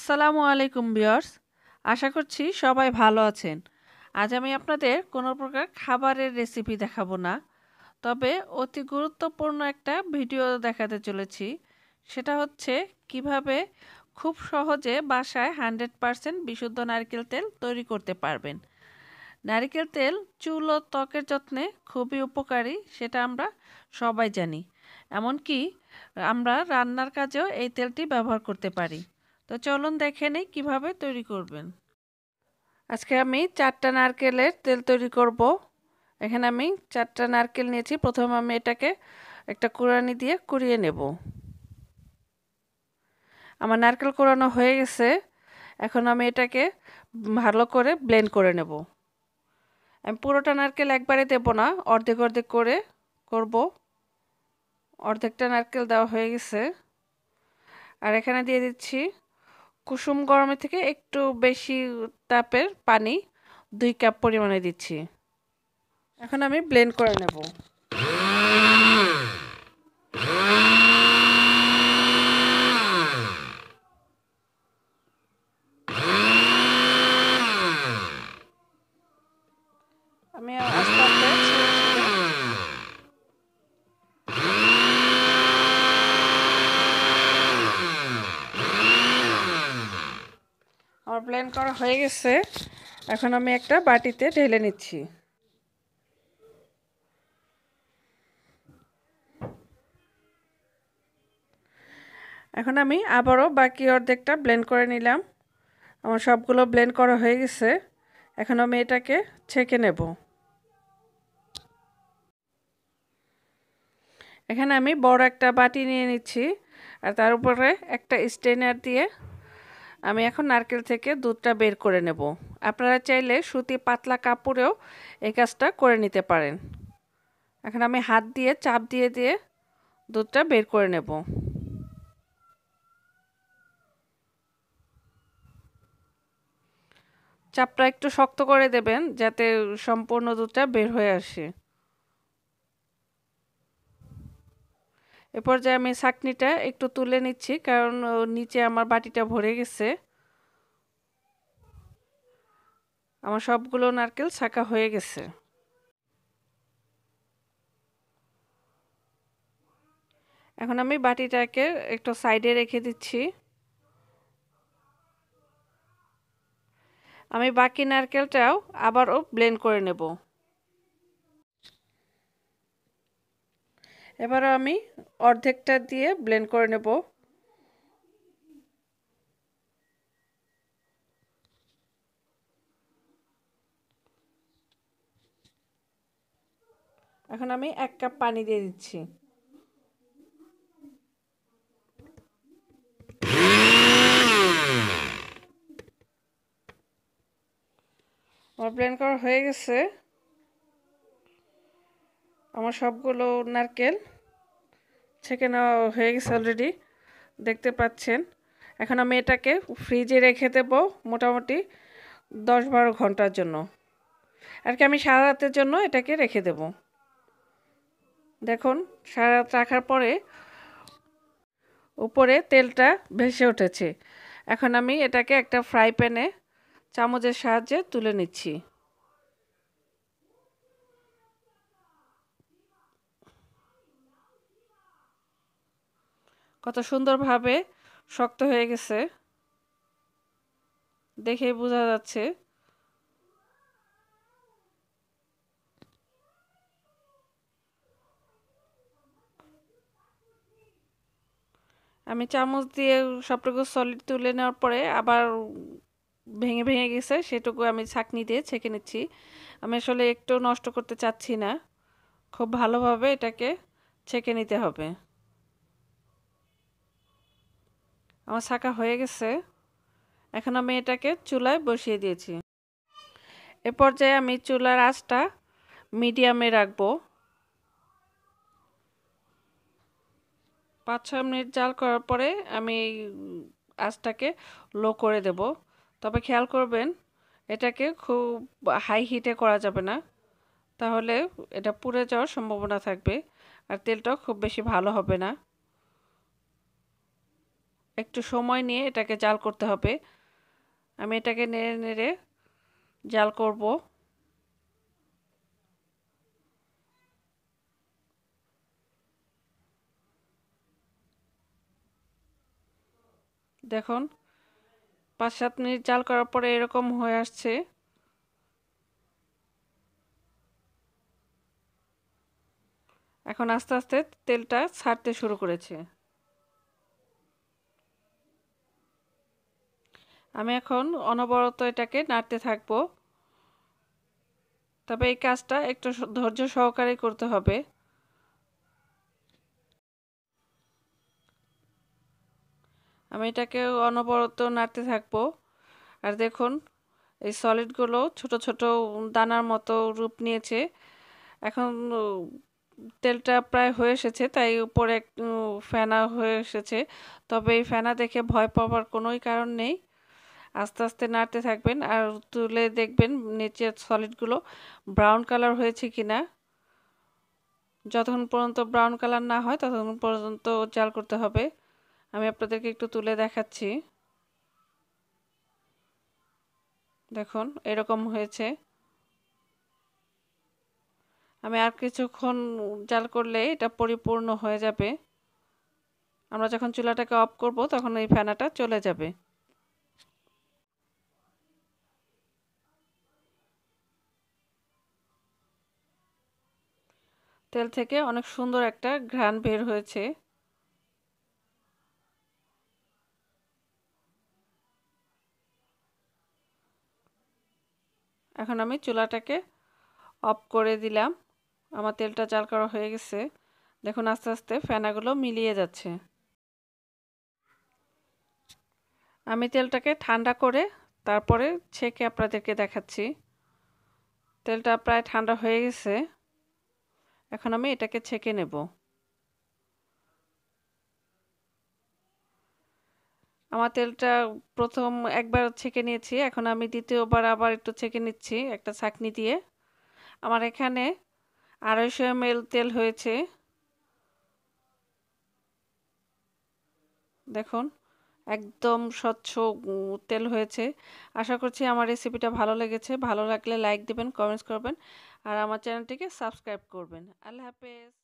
আসসালামু আলাইকুম বিয়ার্স আশা করছি সবাই ভালো আছেন আজ আমি আপনাদের কোনো প্রকার খাবারের রেসিপি দেখাবো না তবে অতি গুরুত্বপূর্ণ একটা ভিডিও দেখাতে চলেছি সেটা হচ্ছে কিভাবে খুব সহজে বাসায় হান্ড্রেড পারসেন্ট বিশুদ্ধ নারকেল তেল তৈরি করতে পারবেন নারকেল তেল চুল ও ত্বকের যত্নে খুবই উপকারী সেটা আমরা সবাই জানি এমনকি আমরা রান্নার কাজেও এই তেলটি ব্যবহার করতে পারি তো চলুন দেখে নিই কীভাবে তৈরি করবেন আজকে আমি চারটা নারকেলের তেল তৈরি করব এখানে আমি চারটা নারকেল নিয়েছি প্রথমে আমি এটাকে একটা কুড়ানি দিয়ে কুড়িয়ে নেব আমার নারকেল কোরানো হয়ে গেছে এখন আমি এটাকে ভালো করে ব্লেন্ড করে নেব আমি পুরোটা নারকেল একবারে দেব না অর্ধেক অর্ধেক করে করব অর্ধেকটা নারকেল দেওয়া হয়ে গেছে আর এখানে দিয়ে দিচ্ছি কুসুম গরমে থেকে একটু বেশি তাপের পানি দুই কাপ পরিমাণে দিচ্ছি এখন আমি ব্লেন্ড করে নেব আমি আস্তে আস্তে ময়ন করা হয়ে গেছে এখন আমি একটা বাটিতে ঢেলে নিচ্ছি এখন আমি আবারও বাকি অর্ধেকটা ব্লেন্ড করে নিলাম আমার সবগুলো ব্লেন্ড করা হয়ে গেছে এখন আমি এটাকে ছেঁকে নেব এখানে আমি বড় একটা বাটি নিয়ে নিচ্ছি আর তার উপরে একটা স্টেনার দিয়ে আমি এখন নারকেল থেকে দুধটা বের করে নেব আপনারা চাইলে সুতি পাতলা কাপড়েও এই কাজটা করে নিতে পারেন এখন আমি হাত দিয়ে চাপ দিয়ে দিয়ে দুধটা বের করে নেব চাপটা একটু শক্ত করে দেবেন যাতে সম্পূর্ণ দুধটা বের হয়ে আসে এরপর যে আমি চাটনিটা একটু তুলে নিচ্ছি কারণ নিচে আমার বাটিটা ভরে গেছে আমার সবগুলো নারকেল ছাকা হয়ে গেছে এখন আমি বাটিটাকে একটু সাইডে রেখে দিচ্ছি আমি বাকি নারকেলটাও আবারও ব্লেন্ড করে নেব এবার আমি অর্ধেকটা দিয়ে ব্লেন্ড করে নেব এখন আমি এক কাপ পানি দিয়ে দিচ্ছি আমার ব্লেন্ড করা হয়ে গেছে আমার সবগুলো নারকেল ছেঁকে নেওয়া হয়ে গেছে অলরেডি দেখতে পাচ্ছেন এখন আমি এটাকে ফ্রিজে রেখে দেবো মোটামুটি দশ বারো ঘন্টার জন্য আর কি আমি সারা রাতের জন্য এটাকে রেখে দেব দেখুন সারা রাত রাখার পরে উপরে তেলটা ভেসে উঠেছে এখন আমি এটাকে একটা ফ্রাই প্যানে চামচের সাহায্যে তুলে নিচ্ছি কত সুন্দরভাবে শক্ত হয়ে গেছে দেখে বোঝা যাচ্ছে আমি চামচ দিয়ে সবটুকু সলিড তুলে নেওয়ার পরে আবার ভেঙে ভেঙে গেছে সেটুকু আমি ছাঁকনি দিয়ে ছেঁকে নিচ্ছি আমি আসলে একটু নষ্ট করতে চাচ্ছি না খুব ভালোভাবে এটাকে ছেঁকে নিতে হবে আমার ছাঁকা হয়ে গেছে এখন আমি এটাকে চুলায় বসিয়ে দিয়েছি এ পর্যায়ে আমি চুলার আঁচটা মিডিয়ামে রাখবো পাঁচ ছয় মিনিট জাল করার পরে আমি আঁচটাকে লো করে দেব তবে খেয়াল করবেন এটাকে খুব হাই হিটে করা যাবে না তাহলে এটা পুড়ে যাওয়ার সম্ভাবনা থাকবে আর তেলটাও খুব বেশি ভালো হবে না একটু সময় নিয়ে এটাকে জাল করতে হবে আমি এটাকে নেড়ে নেড়ে জাল করব দেখুন পাঁচ সাত মিনিট জাল করার পরে এরকম হয়ে আসছে এখন আস্তে আস্তে তেলটা ছাড়তে শুরু করেছে আমি এখন অনবরত এটাকে নাড়তে থাকবো তবে এই কাজটা একটু ধৈর্য সহকারে করতে হবে আমি এটাকে অনবরত নাড়তে থাকবো আর দেখুন এই সলিডগুলো ছোট ছোট দানার মতো রূপ নিয়েছে এখন তেলটা প্রায় হয়ে এসেছে তাই উপরে ফেনা হয়ে এসেছে তবে এই ফেনা দেখে ভয় পাওয়ার কোনোই কারণ নেই আস্তে আস্তে নাড়তে থাকবেন আর তুলে দেখবেন নিচের সলিডগুলো ব্রাউন কালার হয়েছে কি না যতক্ষণ পর্যন্ত ব্রাউন কালার না হয় ততক্ষণ পর্যন্ত জাল করতে হবে আমি আপনাদেরকে একটু তুলে দেখাচ্ছি দেখুন এরকম হয়েছে আমি আর কিছুক্ষণ জাল করলে এটা পরিপূর্ণ হয়ে যাবে আমরা যখন চুলাটাকে অফ করব তখন এই ফেনাটা চলে যাবে তেল থেকে অনেক সুন্দর একটা ঘ্রাণ বের হয়েছে এখন আমি চুলাটাকে অফ করে দিলাম আমার তেলটা চাল করা হয়ে গেছে দেখুন আস্তে আস্তে ফেনাগুলো মিলিয়ে যাচ্ছে আমি তেলটাকে ঠান্ডা করে তারপরে ছেঁকে আপনাদেরকে দেখাচ্ছি তেলটা প্রায় ঠান্ডা হয়ে গেছে এখন আমি এটাকে ছেঁকে নেব আমার তেলটা প্রথম একবার ছেঁকে নিয়েছি এখন আমি দ্বিতীয়বার আবার একটু ছেঁকে নিচ্ছি একটা ছাঁকনি দিয়ে আমার এখানে আড়াইশো এম তেল হয়েছে দেখুন একদম স্বচ্ছ তেল হয়েছে আশা করছি আমার রেসিপিটা ভালো লেগেছে ভালো লাগলে লাইক দেবেন কমেন্টস করবেন আর আমার চ্যানেলটিকে সাবস্ক্রাইব করবেন আল্লাহ হাফেজ